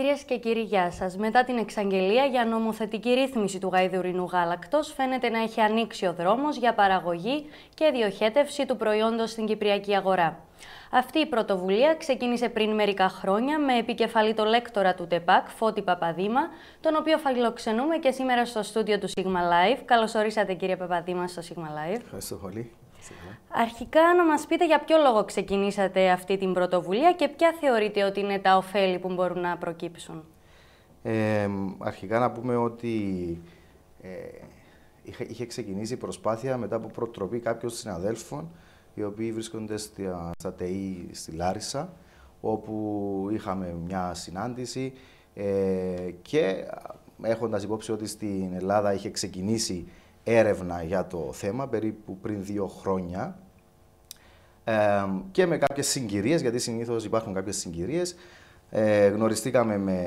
Κυρίες και κύριοι, γεια σας. Μετά την εξαγγελία για νομοθετική ρύθμιση του γαϊδουρινού γάλακτος, φαίνεται να έχει ανοίξει ο δρόμος για παραγωγή και διοχέτευση του προϊόντος στην κυπριακή αγορά. Αυτή η πρωτοβουλία ξεκίνησε πριν μερικά χρόνια με επικεφαλή το λέκτορα του ΤΕΠΑΚ, Φώτη Παπαδήμα, τον οποίο φαγηλοξενούμε και σήμερα στο στούντιο του Sigma Live. Καλώς ορίσατε, κύριε Παπαδήμα, στο Sigma Live. Ευχαριστώ πολύ. Αρχικά να μας πείτε για ποιο λόγο ξεκινήσατε αυτή την πρωτοβουλία και ποια θεωρείτε ότι είναι τα ωφέλη που μπορούν να προκύψουν. Ε, αρχικά να πούμε ότι ε, είχε, ξεκινήσει η προσπάθεια μετά από προτροπή κάποιων συναδέλφων οι οποίοι βρίσκονται στα, στα στη Λάρισα όπου είχαμε μια συνάντηση ε, και έχοντας υπόψη ότι στην Ελλάδα είχε ξεκινήσει έρευνα για το θέμα περίπου πριν δύο χρόνια και με κάποιες συγκυρίες, γιατί συνήθως υπάρχουν κάποιες συγκυρίες. Ε, γνωριστήκαμε με,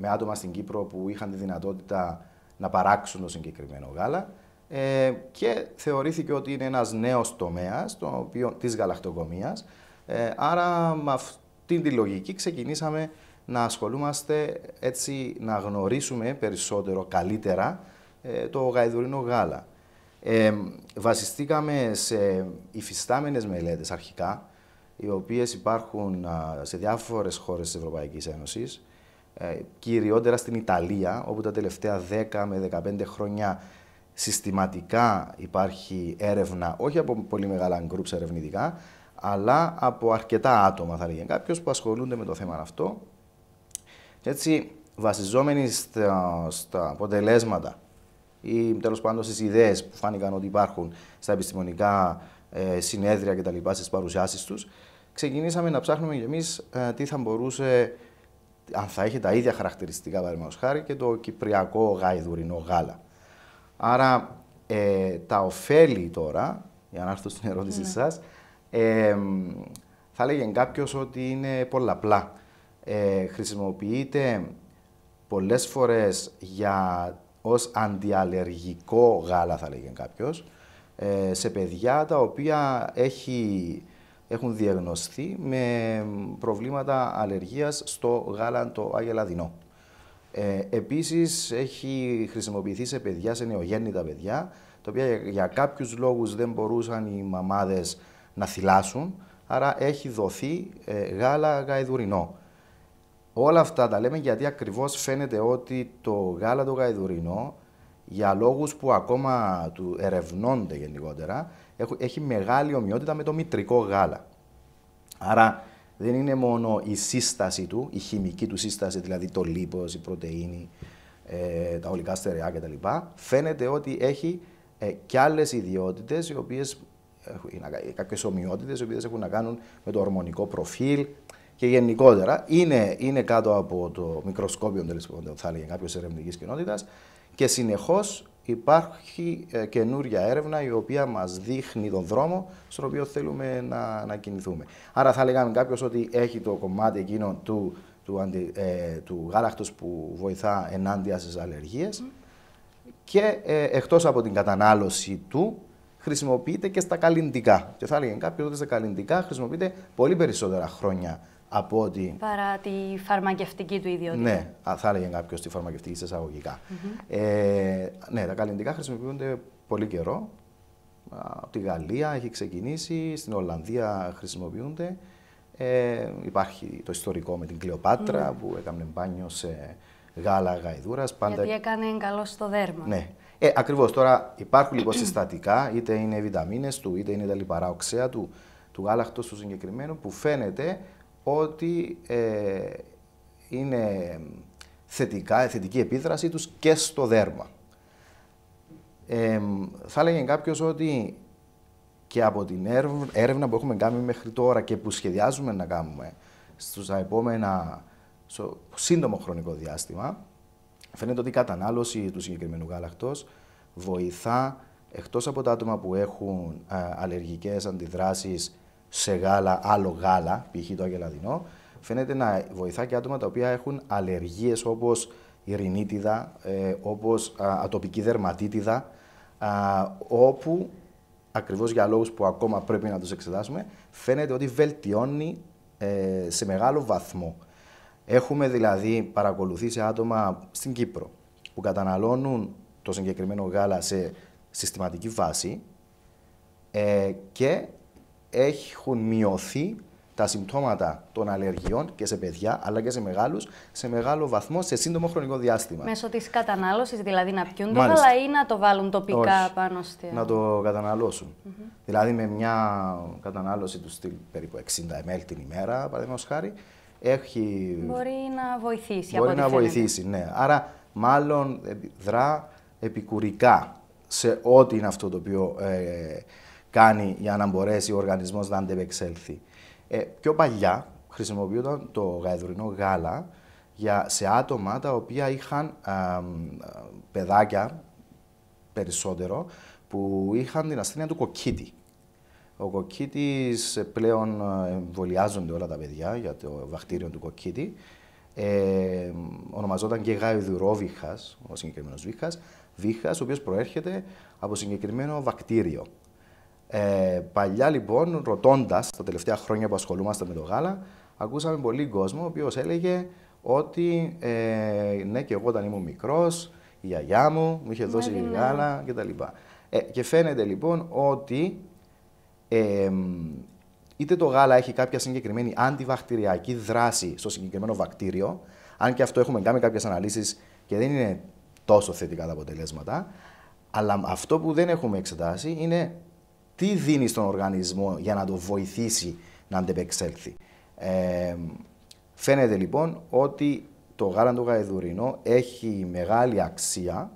με άτομα στην Κύπρο που είχαν τη δυνατότητα να παράξουν το συγκεκριμένο γάλα ε, και θεωρήθηκε ότι είναι ένας νέος τομέας το οποίο, της γαλακτοκομίας. Ε, άρα με αυτή τη λογική ξεκινήσαμε να ασχολούμαστε έτσι να γνωρίσουμε περισσότερο, καλύτερα ε, το γαϊδουρίνο γάλα. Ε, βασιστήκαμε σε υφιστάμενες μελέτες αρχικά, οι οποίες υπάρχουν σε διάφορες χώρες της Ευρωπαϊκής Ένωσης, ε, κυριότερα στην Ιταλία, όπου τα τελευταία 10 με 15 χρόνια συστηματικά υπάρχει έρευνα, όχι από πολύ μεγάλα groups ερευνητικά, αλλά από αρκετά άτομα, θα λέγει κάποιος, που ασχολούνται με το θέμα αυτό. Και έτσι, βασιζόμενοι στα, στα αποτελέσματα ή τέλος πάντων στις ιδέες που φάνηκαν ότι υπάρχουν στα επιστημονικά ε, συνέδρια κτλ. στις παρουσιάσεις τους, ξεκινήσαμε να ψάχνουμε κι εμείς ε, τι θα μπορούσε, αν θα είχε τα ίδια χαρακτηριστικά παραδείγματος χάρη και το κυπριακό γαϊδουρινό γάλα. Άρα ε, τα ωφέλη τώρα, για να έρθω στην ερώτησή ναι. σας, ε, θα έλεγε κάποιος ότι είναι πολλαπλά. Ε, χρησιμοποιείται πολλές φορές για ως αντιαλλεργικό γάλα θα λέγει κάποιος, ε, σε παιδιά τα οποία έχει, έχουν διαγνωστεί με προβλήματα αλλεργίας στο γάλα το αγελαδινό. Ε, επίσης έχει χρησιμοποιηθεί σε παιδιά, σε νεογέννητα παιδιά, τα οποία για κάποιους λόγους δεν μπορούσαν οι μαμάδες να θυλάσουν, άρα έχει δοθεί ε, γάλα γαϊδουρινό. Όλα αυτά τα λέμε γιατί ακριβώς φαίνεται ότι το γάλα το γαϊδουρινό για λόγους που ακόμα του ερευνώνται γενικότερα, έχει μεγάλη ομοιότητα με το μητρικό γάλα. Άρα δεν είναι μόνο η σύσταση του, η χημική του σύσταση, δηλαδή το λίπος, η πρωτεΐνη, ε, τα ολικά στερεά κτλ. Φαίνεται ότι έχει ε, και άλλε άλλες ιδιότητες, οι οι οποίες έχουν να κάνουν με το ορμονικό προφίλ, και γενικότερα είναι, είναι κάτω από το μικροσκόπιο, θα έλεγε κάποιος ερευνητικής κοινότητας και συνεχώς υπάρχει ε, καινούρια έρευνα η οποία μας δείχνει τον δρόμο στον οποίο θέλουμε να, να κινηθούμε. Άρα, θα λέγαμε κάποιος ότι έχει το κομμάτι εκείνο του, του, ε, του γάλακτος που βοηθά ενάντια στις αλλεργίες και ε, εκτός από την κατανάλωση του χρησιμοποιείται και στα καλλιντικά. Και θα έλεγε κάποιος ότι στα καλλιντικά χρησιμοποιείται πολύ περισσότερα χρόνια από ότι... Παρά τη φαρμακευτική του ιδιότητα. Ναι, θα έλεγε κάποιος τη φαρμακευτική σε εισαγωγικά. ε, ναι, τα καλλιντικά χρησιμοποιούνται πολύ καιρό. Από τη Γαλλία έχει ξεκινήσει, στην Ολλανδία χρησιμοποιούνται. Ε, υπάρχει το ιστορικό με την Κλεοπάτρα ναι. που έκανε μπάνιο σε γάλα γαϊδούρας. Πάντα... Γιατί έκανε καλό στο δέρμα. Ναι. Ε, Ακριβώς τώρα υπάρχουν λοιπόν συστατικά, είτε είναι οι βιταμίνες του, είτε είναι τα λιπαρά οξέα του, του γάλακτος του συγκεκριμένου, που φαίνεται ότι ε, είναι θετικά, θετική επίδρασή τους και στο δέρμα. Ε, θα έλεγε κάποιος ότι και από την έρευνα που έχουμε κάνει μέχρι τώρα και που σχεδιάζουμε να κάνουμε στους επόμενα, στο σύντομο χρονικό διάστημα, φαίνεται ότι η κατανάλωση του συγκεκριμένου γάλακτος βοηθά εκτός από τα άτομα που έχουν ε, αλλεργικές αντιδράσεις σε γάλα, άλλο γάλα, π.χ. το αγελαδινό, φαίνεται να βοηθά και άτομα τα οποία έχουν αλλεργίες όπως η ρινίτιδα, ε, όπως ατοπική δερματίτιδα, όπου ακριβώς για λόγους που ακόμα πρέπει να τους εξετάσουμε, φαίνεται ότι βελτιώνει ε, σε μεγάλο βαθμό. Έχουμε δηλαδή παρακολουθήσει άτομα στην Κύπρο που καταναλώνουν το συγκεκριμένο γάλα σε συστηματική βάση ε, και έχουν μειωθεί τα συμπτώματα των αλλεργιών και σε παιδιά αλλά και σε μεγάλους σε μεγάλο βαθμό σε σύντομο χρονικό διάστημα. Μέσω της κατανάλωσης δηλαδή να πιούν το ή να το βάλουν τοπικά Όχι, πάνω στη. Να το καταναλώσουν. Δηλαδή με μια κατανάλωση του στυλ περίπου 60 ml την ημέρα, παραδείγματος χάρη, έχει. Μπορεί να βοηθήσει. Μπορεί να βοηθήσει, ναι. Άρα μάλλον δρά επικουρικά σε ό,τι είναι αυτό το οποίο. Ε, κάνει για να μπορέσει ο οργανισμός να αντεπεξέλθει. Ε, πιο παλιά χρησιμοποιούνταν το γαϊδουρινό γάλα για, σε άτομα τα οποία είχαν α, παιδάκια περισσότερο που είχαν την ασθένεια του κοκκίτη. Ο κοκκίτης πλέον ε, εμβολιάζονται όλα τα παιδιά για το βακτήριο του κοκκίτη. Ε, ονομαζόταν και βήχα, ο συγκεκριμένος βίχας, ο οποίος προέρχεται από συγκεκριμένο βακτήριο. Ε, παλιά λοιπόν, ρωτώντας τα τελευταία χρόνια που ασχολούμαστε με το γάλα, ακούσαμε πολύ κόσμο ο οποίος έλεγε ότι ε, ναι, και εγώ όταν ήμουν μικρός, η γιαγιά μου μου είχε δώσει ναι, ναι, ναι. γάλα κτλ. Ε, και φαίνεται λοιπόν ότι ε, είτε το γάλα έχει κάποια συγκεκριμένη αντιβακτηριακή δράση στο συγκεκριμένο βακτήριο, αν και αυτό έχουμε κάνει κάποιες αναλύσεις και δεν είναι τόσο θετικά τα αποτελέσματα. Αλλά αυτό που δεν έχουμε εξετάσει είναι τι δίνει στον οργανισμό για να το βοηθήσει να αντεπεξέλθει. Ε, φαίνεται λοιπόν ότι το γάλα του γαϊδουρινό έχει μεγάλη αξία,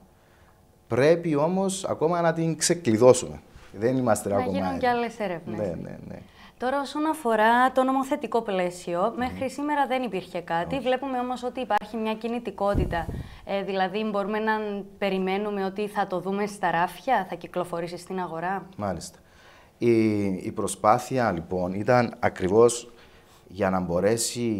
πρέπει όμως ακόμα να την ξεκλειδώσουμε. Δεν είμαστε να ακόμα... Να γίνουν και άλλες έρευνες. Ναι, ναι, ναι. Τώρα όσον αφορά το νομοθετικό πλαίσιο, μέχρι σήμερα δεν υπήρχε κάτι. Βλέπουμε όμως ότι υπάρχει μια κινητικότητα. Ε, δηλαδή μπορούμε να περιμένουμε ότι θα το δούμε στα ράφια, θα κυκλοφορήσει στην αγορά. Μάλιστα. Η, προσπάθεια λοιπόν ήταν ακριβώς για να μπορέσει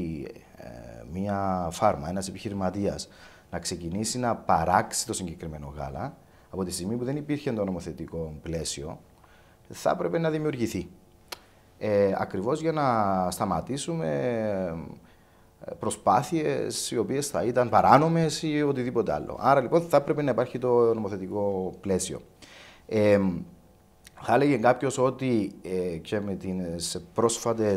ε, μία φάρμα, ένας επιχειρηματίας να ξεκινήσει να παράξει το συγκεκριμένο γάλα, από τη στιγμή που δεν υπήρχε το νομοθετικό πλαίσιο, θα έπρεπε να δημιουργηθεί. Ε, ακριβώς για να σταματήσουμε ε, προσπάθειες οι οποίες θα ήταν παράνομες ή οτιδήποτε άλλο. Άρα λοιπόν θα έπρεπε να υπάρχει το νομοθετικό πλαίσιο. Ε, θα έλεγε κάποιος ότι ε, και με τις πρόσφατες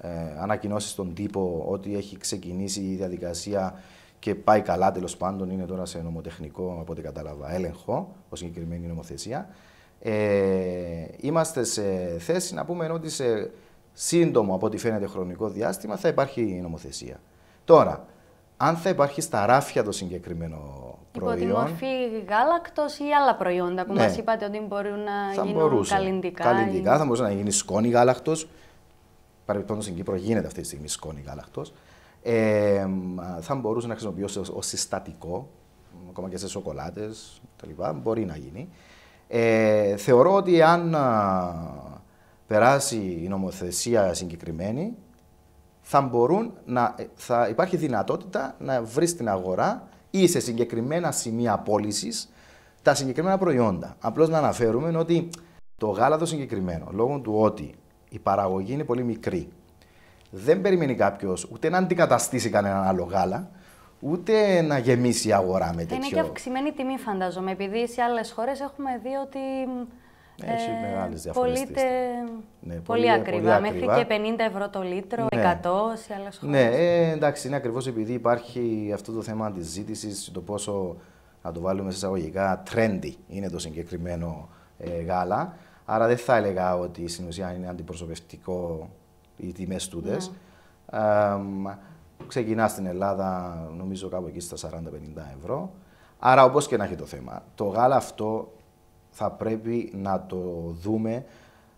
ε, ανακοινώσεις στον τύπο ότι έχει ξεκινήσει η διαδικασία και πάει καλά τέλος πάντων, είναι τώρα σε νομοτεχνικό, από ό,τι κατάλαβα, έλεγχο, ως συγκεκριμένη νομοθεσία. Ε, είμαστε σε θέση να πούμε ότι σε σύντομο, από ό,τι φαίνεται, χρονικό διάστημα θα υπάρχει νομοθεσία. Τώρα, αν θα υπάρχει στα ράφια το συγκεκριμένο προϊόν. Υπό τη μορφή γάλακτος ή άλλα προϊόντα που ναι. μας είπατε ότι μπορούν να θα γίνουν μπορούσε. καλλιντικά. Καλλιντικά, ή... θα μπορούσε να γίνει σκόνη γάλακτος. Παρεμπιπτόντως στην Κύπρο γίνεται αυτή τη στιγμή σκόνη γάλακτος. Ε, θα μπορούσε να χρησιμοποιήσει ως, συστατικό, ακόμα και σε σοκολάτες κτλ. Μπορεί να γίνει. Ε, θεωρώ ότι αν περάσει η νομοθεσία συγκεκριμένη, θα μπορούν να, ε, θα υπάρχει δυνατότητα να βρει στην αγορά ή σε συγκεκριμένα σημεία πώλησης τα συγκεκριμένα προϊόντα. Απλώς να αναφέρουμε ότι το γάλατο συγκεκριμένο, λόγω του ότι η παραγωγή είναι πολύ μικρή, δεν περιμένει κάποιος ούτε να αντικαταστήσει κανένα άλλο γάλα, ούτε να γεμίσει η αγορά με τέτοιο. Είναι και αυξημένη τιμή, φαντάζομαι, επειδή σε συγκεκριμενα σημεια πωληση τα συγκεκριμενα προιοντα απλω να αναφερουμε οτι το γάλα το συγκεκριμενο λογω του οτι χώρες έχουμε δει ότι ε, έχει ε, μεγάλες διαφορέ. ναι, πολύ, πολύ ακριβά, πολύ μέχρι και 50 ευρώ το λίτρο, ναι. 100 σε άλλες χώρες. Ναι, ε, εντάξει, είναι ακριβώς επειδή υπάρχει αυτό το θέμα τη ζήτηση, το πόσο να το βάλουμε σε εισαγωγικά trendy είναι το συγκεκριμένο ε, γάλα. Άρα δεν θα έλεγα ότι στην ουσία είναι αντιπροσωπευτικό οι τιμές τούτες. Ναι. ξεκινά στην Ελλάδα, νομίζω κάπου εκεί στα 40-50 ευρώ. Άρα, όπως και να έχει το θέμα, το γάλα αυτό θα πρέπει να το δούμε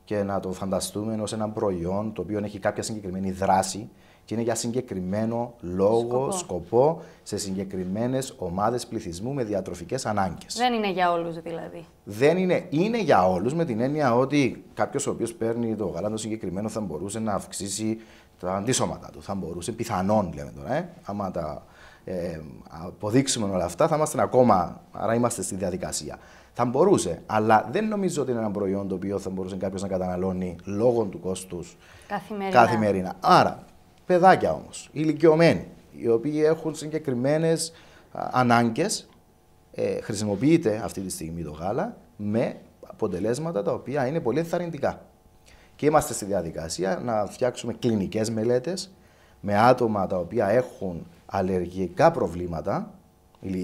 και να το φανταστούμε ως ένα προϊόν το οποίο έχει κάποια συγκεκριμένη δράση και είναι για συγκεκριμένο λόγο, σκοπό, σε συγκεκριμένες ομάδες πληθυσμού με διατροφικές ανάγκες. Δεν είναι για όλους δηλαδή. Δεν είναι, είναι για όλους με την έννοια ότι κάποιος ο οποίος παίρνει το γάλα συγκεκριμένο θα μπορούσε να αυξήσει τα αντίσωματά του. Θα μπορούσε, πιθανόν λέμε τώρα, ε, άμα τα ε, αποδείξουμε όλα αυτά, θα είμαστε ακόμα, άρα είμαστε στη διαδικασία. Θα μπορούσε, αλλά δεν νομίζω ότι είναι ένα προϊόν το οποίο θα μπορούσε κάποιος να καταναλώνει λόγω του κόστους καθημερινά. καθημερινά. Άρα, παιδάκια όμως, ηλικιωμένοι, οι οποίοι έχουν συγκεκριμένες ανάγκες, ε, χρησιμοποιείται αυτή τη στιγμή το γάλα με αποτελέσματα τα οποία είναι πολύ ενθαρρυντικά. Και είμαστε στη διαδικασία να φτιάξουμε κλινικές μελέτες με άτομα τα οποία έχουν αλλεργικά προβλήματα,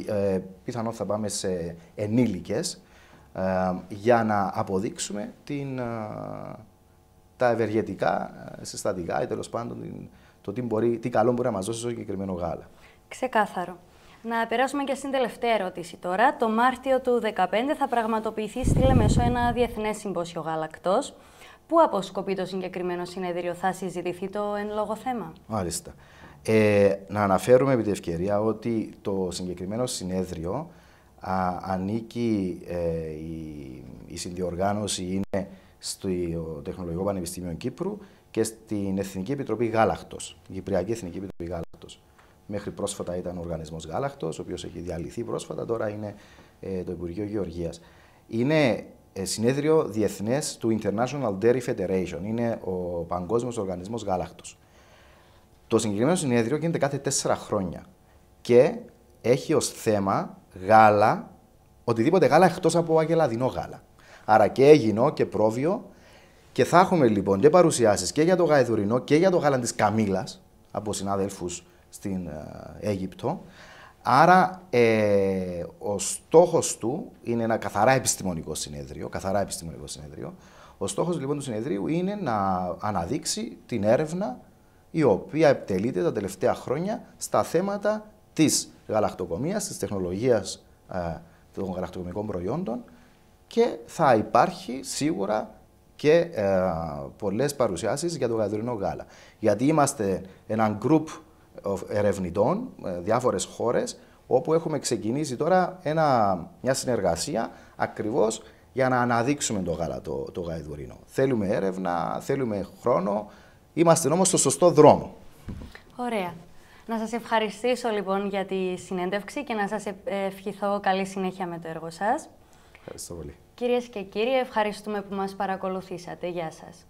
ε, πιθανόν θα πάμε σε ενήλικες, ε, για να αποδείξουμε την, ε, τα ευεργετικά συστατικά ή τέλος πάντων το τι, καλό μπορεί να μας δώσει στο συγκεκριμένο γάλα. Ξεκάθαρο. Να περάσουμε και στην τελευταία ερώτηση τώρα. Το Μάρτιο του 2015 θα πραγματοποιηθεί στη Λεμεσό ένα διεθνές συμπόσιο γάλακτος. Πού αποσκοπεί το συγκεκριμένο συνέδριο, θα συζητηθεί το εν λόγω θέμα. Μάλιστα. Ε, να αναφέρουμε επί την ευκαιρία ότι το συγκεκριμένο συνέδριο ανήκει, ε, η, συνδιοργάνωση είναι στο Τεχνολογικό Πανεπιστήμιο Κύπρου και στην Εθνική Επιτροπή Γάλακτος, η Κυπριακή Εθνική Επιτροπή Γάλακτος. Μέχρι πρόσφατα ήταν ο οργανισμός Γάλακτος, ο οποίος έχει διαλυθεί πρόσφατα, τώρα είναι ε, το Υπουργείο Γεωργίας. Είναι ε, συνέδριο διεθνές του International Dairy Federation, είναι ο παγκόσμιος οργανισμός Γάλακτος. Το συγκεκριμένο συνέδριο γίνεται κάθε τέσσερα χρόνια και έχει ως θέμα γάλα, οτιδήποτε γάλα εκτός από αγελαδινό γάλα. Άρα και έγινο και πρόβιο και θα έχουμε λοιπόν και παρουσιάσεις και για το γαϊδουρινό και για το γάλα της Καμήλας από συνάδελφους στην ε, Αίγυπτο. Άρα ε, ο στόχος του είναι ένα καθαρά επιστημονικό συνέδριο, καθαρά επιστημονικό συνέδριο. Ο στόχος λοιπόν του συνεδρίου είναι να αναδείξει την έρευνα η οποία επιτελείται τα τελευταία χρόνια στα θέματα της γαλακτοκομίας, της τεχνολογίας ε, των γαλακτοκομικών προϊόντων και θα υπάρχει σίγουρα και ε, πολλές παρουσιάσεις για το γαϊδουρινό γάλα. Γιατί είμαστε ένα γκρουπ ερευνητών, ε, διάφορες χώρες, όπου έχουμε ξεκινήσει τώρα ένα, μια συνεργασία ακριβώς για να αναδείξουμε το γάλα το, το γαϊδουρίνο. Θέλουμε έρευνα, θέλουμε χρόνο, Είμαστε όμως στο σωστό δρόμο. Ωραία. Να σας ευχαριστήσω λοιπόν για τη συνέντευξη και να σας ευχηθώ καλή συνέχεια με το έργο σας. Ευχαριστώ πολύ. Κυρίες και κύριοι, ευχαριστούμε που μας παρακολουθήσατε. Γεια σας.